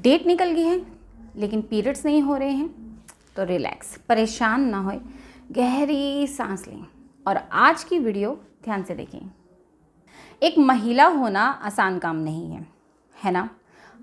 date निकल गई है लेकिन पीरियड्स नहीं हो रहे हैं तो रिलैक्स परेशान ना होए गहरी सांस लें और आज की वीडियो ध्यान से देखें एक महिला होना आसान काम नहीं है है ना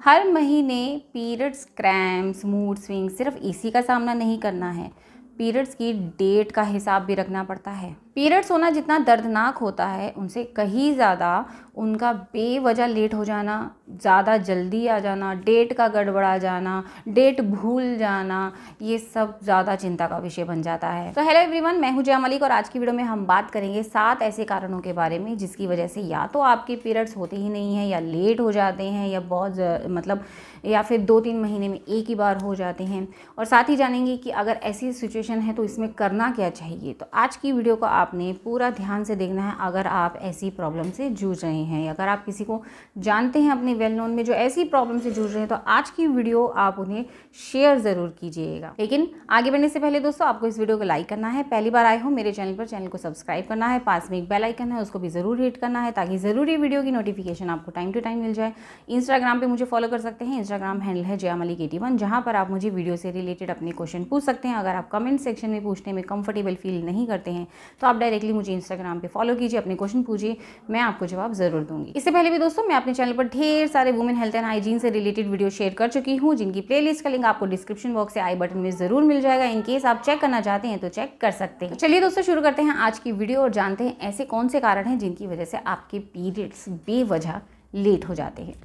हर महीने पीरियड्स क्रैम्स मूड स्विंग सिर्फ इसी का सामना नहीं करना है पीरियड्स की डेट का हिसाब भी रखना पड़ता है पीरियड्स होना जितना दर्दनाक होता है उनसे कहीं ज़्यादा उनका बेवजह लेट हो जाना ज़्यादा जल्दी आ जाना डेट का गड़बड़ा जाना डेट भूल जाना ये सब ज़्यादा चिंता का विषय बन जाता है तो हेलो एवरीवन मैं हूं जया मलिक और आज की वीडियो में हम बात करेंगे सात ऐसे कारणों के बारे में जिसकी वजह से या तो आपके पीरियड्स होते ही नहीं हैं या लेट हो जाते हैं या बहुत मतलब या फिर दो तीन महीने में एक ही बार हो जाते हैं और साथ ही जानेंगे कि अगर ऐसी सिचुएशन है तो इसमें करना क्या चाहिए तो आज की वीडियो को आप आपने पूरा ध्यान से देखना है अगर आप ऐसी प्रॉब्लम से जूझ रहे हैं अगर आप किसी को जानते हैं अपने वेल नोन में जो ऐसी प्रॉब्लम से जूझ रहे हैं तो आज की वीडियो आप उन्हें शेयर ज़रूर कीजिएगा लेकिन आगे बढ़ने से पहले दोस्तों आपको इस वीडियो को लाइक करना है पहली बार आए हो मेरे चैनल पर चैनल को सब्सक्राइब करना है पास में एक बेल आइकन है उसको भी ज़रूर हिट करना है ताकि ज़रूरी वीडियो की नोटिफिकेशन आपको टाइम टू टाइम मिल जाए इंस्टाग्राम पर मुझे फॉलो कर सकते हैं इंस्टाग्राम हैंडल है जया मलिक एटी वन जहाँ पर आप मुझे वीडियो से रिलेटेड अपने क्वेश्चन पूछ सकते हैं अगर आप कमेंट सेक्शन में पूछने में कंफर्टेबल फील नहीं करते हैं तो आप डायरेक्टली मुझे इंस्टाग्राम पे फॉलो कीजिए अपने क्वेश्चन पूछिए मैं आपको जवाब जरूर दूंगी इससे पहले भी दोस्तों मैं अपने चैनल पर ढेर सारे वुमेन हेल्थ एंड हाइजीन से रिलेटेड वीडियो शेयर कर चुकी हूँ जिनकी प्ले का लिंक आपको डिस्क्रिप्शन बॉक्स से आई बटन में जरूर मिल जाएगा इनकेस आप चेक करना चाहते हैं तो चेक कर सकते हैं तो चलिए दोस्तों शुरू करते हैं आज की वीडियो और जानते हैं ऐसे कौन से कारण हैं जिनकी वजह से आपके पीरियड्स बेवजह लेट हो जाते हैं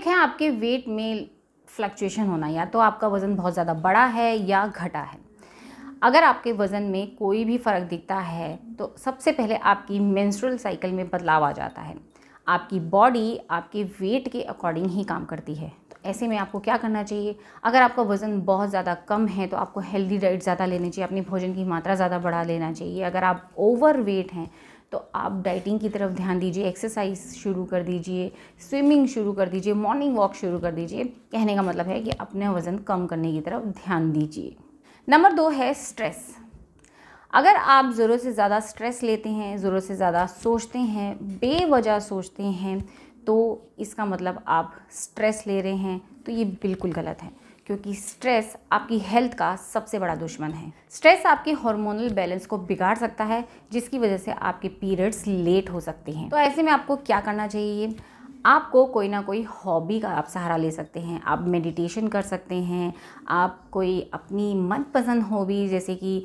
एक है आपके वेट में फ्लक्चुएशन होना या तो आपका वज़न बहुत ज़्यादा बड़ा है या घटा है अगर आपके वज़न में कोई भी फ़र्क दिखता है तो सबसे पहले आपकी मेंस्ट्रुअल साइकिल में बदलाव आ जाता है आपकी बॉडी आपके वेट के अकॉर्डिंग ही काम करती है तो ऐसे में आपको क्या करना चाहिए अगर आपका वज़न बहुत ज़्यादा कम है तो आपको हेल्दी डाइट ज़्यादा लेनी चाहिए अपनी भोजन की मात्रा ज़्यादा बढ़ा लेना चाहिए अगर आप ओवर वेट हैं तो आप डाइटिंग की तरफ ध्यान दीजिए एक्सरसाइज शुरू कर दीजिए स्विमिंग शुरू कर दीजिए मॉर्निंग वॉक शुरू कर दीजिए कहने का मतलब है कि अपना वज़न कम करने की तरफ ध्यान दीजिए नंबर दो है स्ट्रेस अगर आप ज़रूरत से ज़्यादा स्ट्रेस लेते हैं ज़रूरत से ज़्यादा सोचते हैं बेवजह सोचते हैं तो इसका मतलब आप स्ट्रेस ले रहे हैं तो ये बिल्कुल गलत है क्योंकि स्ट्रेस आपकी हेल्थ का सबसे बड़ा दुश्मन है स्ट्रेस आपके हार्मोनल बैलेंस को बिगाड़ सकता है जिसकी वजह से आपके पीरियड्स लेट हो सकते हैं तो ऐसे में आपको क्या करना चाहिए आपको कोई ना कोई हॉबी का आप सहारा ले सकते हैं आप मेडिटेशन कर सकते हैं आप कोई अपनी मनपसंद हॉबी जैसे कि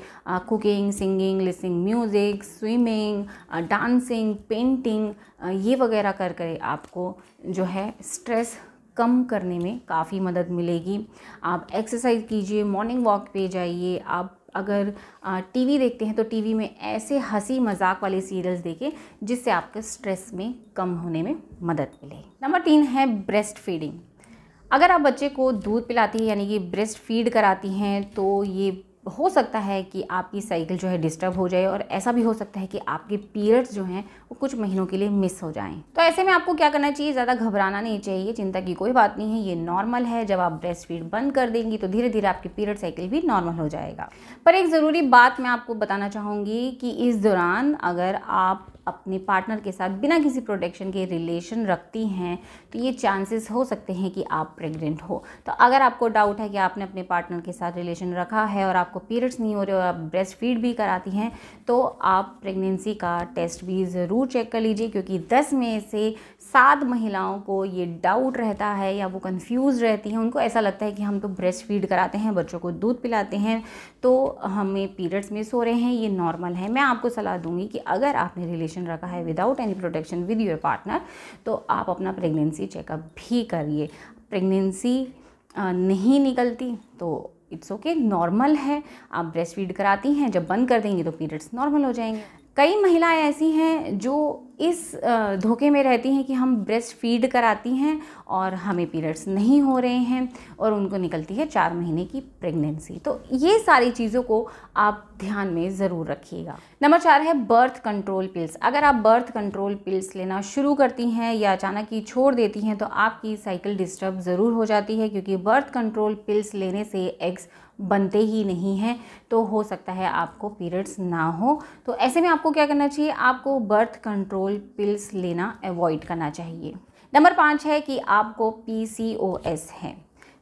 cooking singing listening music swimming dancing painting ये वगैरह कर कर आपको जो है स्ट्रेस कम करने में काफ़ी मदद मिलेगी आप एक्सरसाइज कीजिए मॉर्निंग वॉक पे जाइए आप अगर टीवी देखते हैं तो टीवी में ऐसे हंसी मजाक वाले सीरियल्स देखें जिससे आपके स्ट्रेस में कम होने में मदद मिले नंबर तीन है ब्रेस्ट फीडिंग अगर आप बच्चे को दूध पिलाती हैं यानी कि ब्रेस्ट फीड कराती हैं तो ये हो सकता है कि आपकी साइकिल जो है डिस्टर्ब हो जाए और ऐसा भी हो सकता है कि आपके पीरियड्स जो हैं वो कुछ महीनों के लिए मिस हो जाएं तो ऐसे में आपको क्या करना चाहिए ज़्यादा घबराना नहीं चाहिए चिंता की कोई बात नहीं है ये नॉर्मल है जब आप ब्रेस्ट फीड बंद कर देंगी तो धीरे धीरे आपकी पीरियड साइकिल भी नॉर्मल हो जाएगा पर एक ज़रूरी बात मैं आपको बताना चाहूँगी कि इस दौरान अगर आप अपने पार्टनर के साथ बिना किसी प्रोटेक्शन के रिलेशन रखती हैं तो ये चांसेस हो सकते हैं कि आप प्रेग्नेंट हो तो अगर आपको डाउट है कि आपने अपने पार्टनर के साथ रिलेशन रखा है और आप आपको पीरियड्स नहीं हो रहे हो आप ब्रेस्ट फीड भी कराती हैं तो आप प्रेगनेंसी का टेस्ट भी ज़रूर चेक कर लीजिए क्योंकि दस में से सात महिलाओं को ये डाउट रहता है या वो कंफ्यूज रहती हैं उनको ऐसा लगता है कि हम तो ब्रेस्ट फीड कराते हैं बच्चों को दूध पिलाते हैं तो हमें पीरियड्स मिस हो रहे हैं ये नॉर्मल है मैं आपको सलाह दूंगी कि अगर आपने रिलेशन रखा है without any protection with your partner तो आप अपना प्रेगनेंसी चेकअप भी करिए प्रेगनेंसी नहीं निकलती तो इट्स ओके नॉर्मल है आप ब्रेस्ट फीड कराती हैं जब बंद कर देंगी तो पीरियड्स नॉर्मल हो जाएंगे कई महिलाएं ऐसी हैं जो इस धोखे में रहती हैं कि हम ब्रेस्ट फीड कराती हैं और हमें पीरियड्स नहीं हो रहे हैं और उनको निकलती है चार महीने की प्रेगनेंसी तो ये सारी चीज़ों को आप ध्यान में ज़रूर रखिएगा नंबर चार है बर्थ कंट्रोल पिल्स अगर आप बर्थ कंट्रोल पिल्स लेना शुरू करती हैं या अचानक ही छोड़ देती हैं तो आपकी साइकिल डिस्टर्ब ज़रूर हो जाती है क्योंकि बर्थ कंट्रोल पिल्स लेने से एग्स बनते ही नहीं हैं तो हो सकता है आपको पीरियड्स ना हो तो ऐसे में आपको क्या करना चाहिए आपको बर्थ कंट्रोल कंट्रोल पिल्स लेना अवॉइड करना चाहिए नंबर पाँच है कि आपको पी है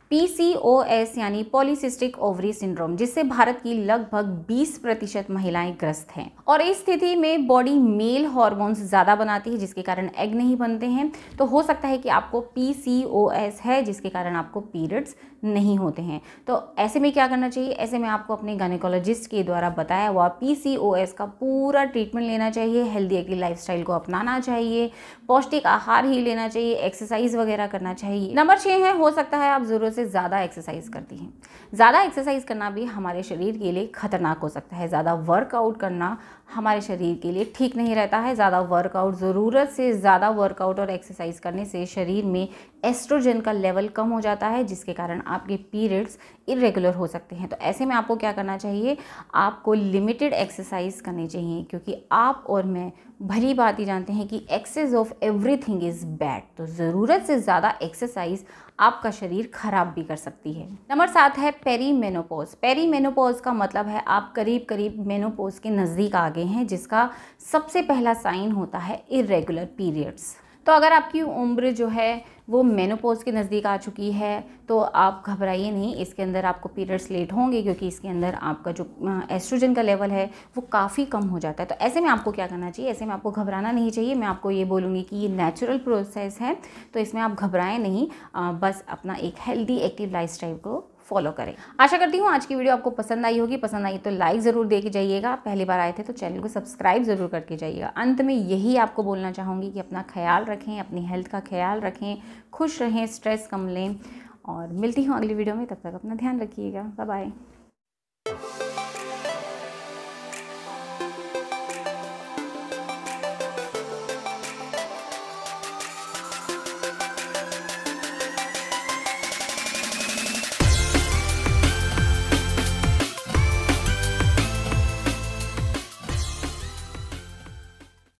पीसीओएस यानी पॉलीसिस्टिक ओवरी सिंड्रोम जिससे भारत की लगभग 20 प्रतिशत महिलाएं ग्रस्त हैं और इस स्थिति में बॉडी मेल हॉर्मोन्स ज़्यादा बनाती है जिसके कारण एग नहीं बनते हैं तो हो सकता है कि आपको पीसीओएस है जिसके कारण आपको पीरियड्स नहीं होते हैं तो ऐसे में क्या करना चाहिए ऐसे में आपको अपने गायनेकोलॉजिस्ट के द्वारा बताया हुआ पीसीओएस का पूरा ट्रीटमेंट लेना चाहिए हेल्दी एगली लाइफस्टाइल को अपनाना चाहिए पौष्टिक आहार ही लेना चाहिए एक्सरसाइज वगैरह करना चाहिए नंबर छः है हो सकता है आप ज़रूरत से से ज़्यादा एक्सरसाइज करती हैं ज़्यादा एक्सरसाइज करना भी हमारे शरीर के लिए ख़तरनाक हो सकता है ज़्यादा वर्कआउट करना हमारे शरीर के लिए ठीक नहीं रहता है ज़्यादा वर्कआउट ज़रूरत से ज़्यादा वर्कआउट और एक्सरसाइज करने से शरीर में एस्ट्रोजन का लेवल कम हो जाता है जिसके कारण आपके पीरियड्स इरेगुलर हो सकते हैं तो ऐसे में आपको क्या करना चाहिए आपको लिमिटेड एक्सरसाइज करनी चाहिए क्योंकि आप और मैं भरी बात ही जानते हैं कि excess of everything is bad तो ज़रूरत से ज़्यादा एक्सरसाइज आपका शरीर ख़राब भी कर सकती है नंबर सात है पेरी मेनोपोज पेरी मेनोपोज का मतलब है आप करीब करीब मेनोपोज के नज़दीक आ गए हैं जिसका सबसे पहला साइन होता है इरेगुलर पीरियड्स तो अगर आपकी उम्र जो है वो मेनोपोज़ के नज़दीक आ चुकी है तो आप घबराइए नहीं इसके अंदर आपको पीरियड्स लेट होंगे क्योंकि इसके अंदर आपका जो एस्ट्रोजन का लेवल है वो काफ़ी कम हो जाता है तो ऐसे में आपको क्या करना चाहिए ऐसे में आपको घबराना नहीं चाहिए मैं आपको ये बोलूँगी कि ये नेचुरल प्रोसेस है तो इसमें आप घबराएं नहीं बस अपना एक हेल्दी एक्टिव लाइफ को फॉलो करें आशा करती हूँ आज की वीडियो आपको पसंद आई होगी पसंद आई तो लाइक ज़रूर दे के जाइएगा पहली बार आए थे तो चैनल को सब्सक्राइब ज़रूर करके जाइएगा अंत में यही आपको बोलना चाहूँगी कि अपना ख्याल रखें अपनी हेल्थ का ख्याल रखें खुश रहें स्ट्रेस कम लें और मिलती हूँ अगली वीडियो में तब तक अपना ध्यान रखिएगा बाय बाय